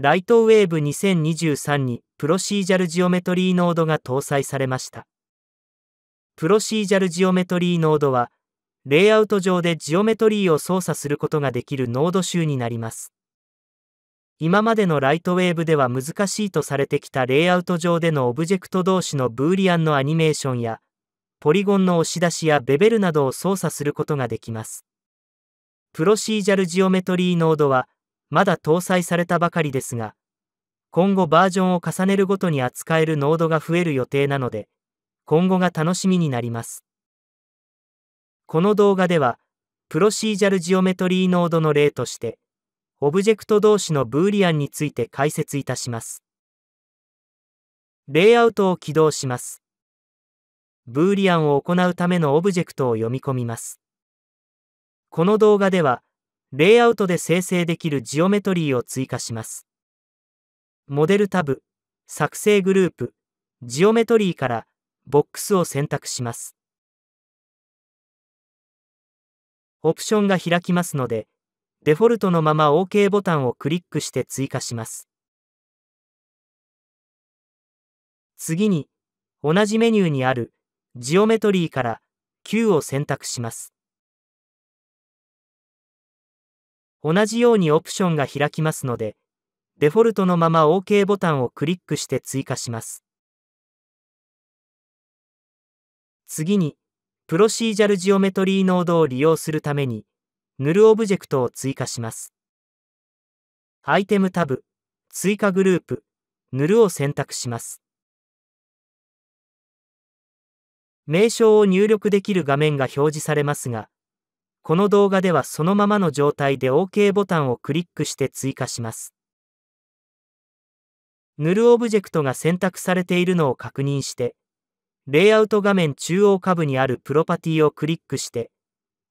ライトウェーブ2023にプロシージャルジオメトリーノードが搭載されました。プロシージャルジオメトリーノードは、レイアウト上でジオメトリーを操作することができるノード集になります。今までのライトウェーブでは難しいとされてきたレイアウト上でのオブジェクト同士のブーリアンのアニメーションや、ポリゴンの押し出しやベベルなどを操作することができます。プロシージャルジオメトリーノードは、まだ搭載されたばかりですが、今後バージョンを重ねるごとに扱えるノードが増える予定なので、今後が楽しみになります。この動画では、プロシージャルジオメトリーノードの例として、オブジェクト同士のブーリアンについて解説いたします。レイアウトを起動します。ブーリアンを行うためのオブジェクトを読み込みます。この動画では、レイアウトで生成できるジオメトリーを追加します。モデルタブ、作成グループ、ジオメトリーからボックスを選択します。オプションが開きますので、デフォルトのまま OK ボタンをクリックして追加します。次に、同じメニューにあるジオメトリーから Q を選択します。同じようにオプションが開きますので、デフォルトのまま OK ボタンをクリックして追加します。次に、プロシージャルジオメトリーノードを利用するために、ヌルオブジェクトを追加します。アイテムタブ、追加グループ、ヌルを選択します。名称を入力できる画面が表示されますが、この動画ではそのままの状態で OK ボタンをクリックして追加します。塗るオブジェクトが選択されているのを確認して、レイアウト画面中央下部にあるプロパティをクリックして、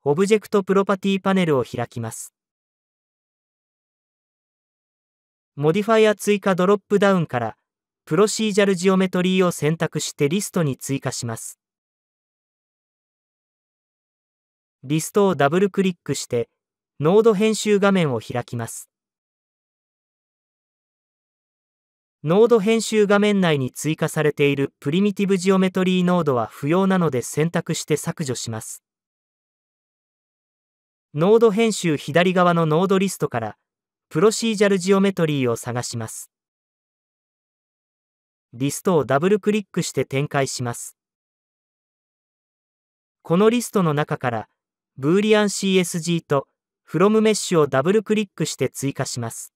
オブジェクトプロパティパネルを開きます。モディファイア追加ドロップダウンから、プロシージャルジオメトリーを選択してリストに追加します。リストをダブルクリックして、ノード編集画面を開きます。ノード編集画面内に追加されているプリミティブジオメトリーノードは不要なので選択して削除します。ノード編集左側のノードリストから、プロシージャルジオメトリーを探します。リストをダブルクリックして展開します。このリストの中から、ブーリアン CSG と from メッシュをダブルクリックして追加します。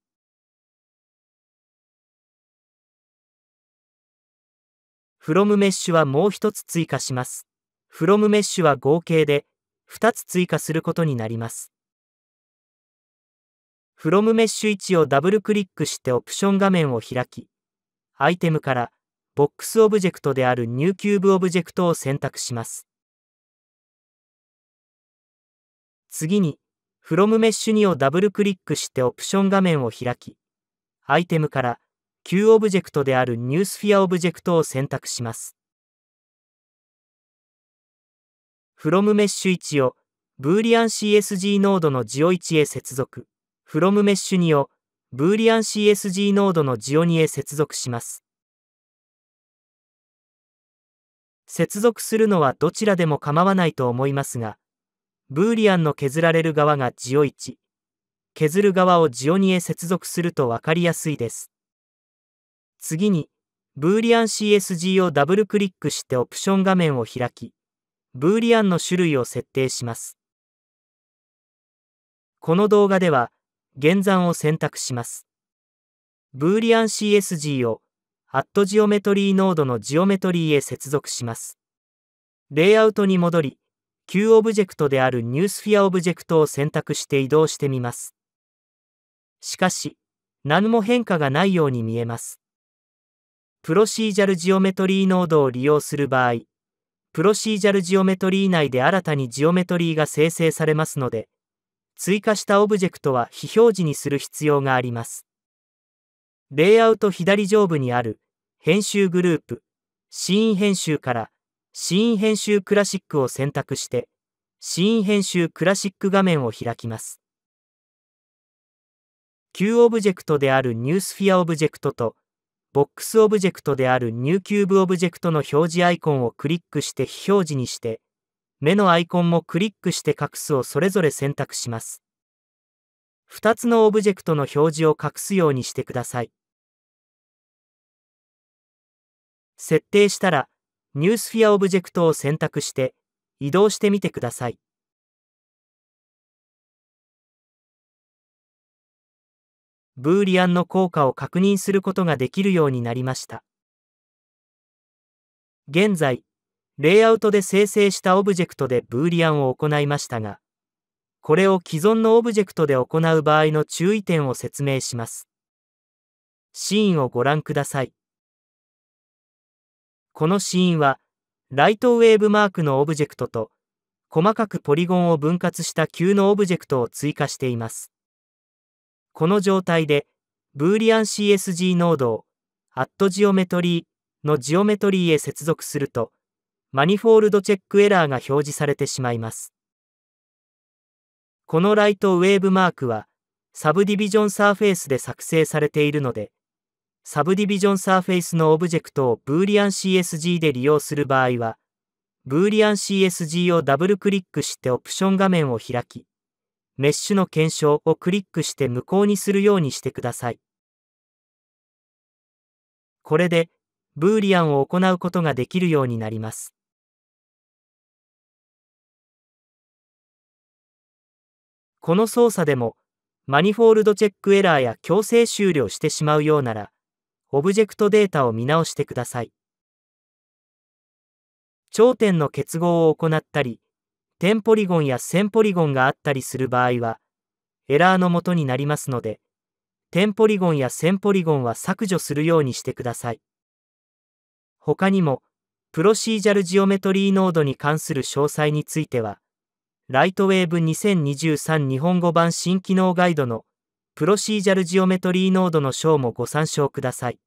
from メッシュはもう一つ追加します。from メッシュは合計で2つ追加することになります。from メッシュ1をダブルクリックしてオプション画面を開き、アイテムからボックスオブジェクトであるニューキューブオブジェクトを選択します。次に、From Mesh 2をダブルクリックしてオプション画面を開き、アイテムから、旧オブジェクトであるニュースフィアオブジェクトを選択します。From Mesh 1を、ブーリアン CSG ノードのジオ1へ接続、From Mesh 2を、ブーリアン CSG ノードのジオ2へ接続します。接続するのはどちらでも構わないと思いますが、ブーリアンの削られる側がジオ1、削る側をジオ2へ接続すると分かりやすいです。次に、ブーリアン CSG をダブルクリックしてオプション画面を開き、ブーリアンの種類を設定します。この動画では、減算を選択します。ブーリアン CSG を、アットジオメトリーノードのジオメトリーへ接続します。レイアウトに戻り、旧オブジェクトであるニュースフィアオブジェクトを選択して移動してみます。しかし、何も変化がないように見えます。プロシージャルジオメトリーノードを利用する場合、プロシージャルジオメトリー内で新たにジオメトリーが生成されますので、追加したオブジェクトは非表示にする必要があります。レイアウト左上部にある編集グループ、シーン編集からシーン編集クラシックを選択して、シーン編集クラシック画面を開きます。Q オブジェクトであるニュースフィアオブジェクトと、ボックスオブジェクトであるニューキューブオブジェクトの表示アイコンをクリックして非表示にして、目のアイコンもクリックして隠すをそれぞれ選択します。2つのオブジェクトの表示を隠すようにしてください。設定したら、ニュースフィアオブジェクトを選択して移動してみてください。ブーリアンの効果を確認することができるようになりました。現在、レイアウトで生成したオブジェクトでブーリアンを行いましたが、これを既存のオブジェクトで行う場合の注意点を説明します。シーンをご覧ください。このシーンは、ライトウェーブマークのオブジェクトと、細かくポリゴンを分割した球のオブジェクトを追加しています。この状態で、ブーリアン CSG ノードを、アットジオメトリーのジオメトリーへ接続すると、マニフォールドチェックエラーが表示されてしまいます。このライトウェーブマークは、サブディビジョンサーフェイスで作成されているので、サブディビジョンサーフェイスのオブジェクトをブーリアン CSG で利用する場合は、ブーリアン CSG をダブルクリックしてオプション画面を開き、メッシュの検証をクリックして無効にするようにしてください。これで、ブーリアンを行うことができるようになります。この操作でも、マニフォールドチェックエラーや強制終了してしまうようなら、オブジェクトデータを見直してください。頂点の結合を行ったり、点ポリゴンや線ポリゴンがあったりする場合は、エラーの元になりますので、点ポリゴンや線ポリゴンは削除するようにしてください。他にも、プロシージャルジオメトリーノードに関する詳細については、ライトウェーブ2023日本語版新機能ガイドのプロシージャルジオメトリーノードの章もご参照ください。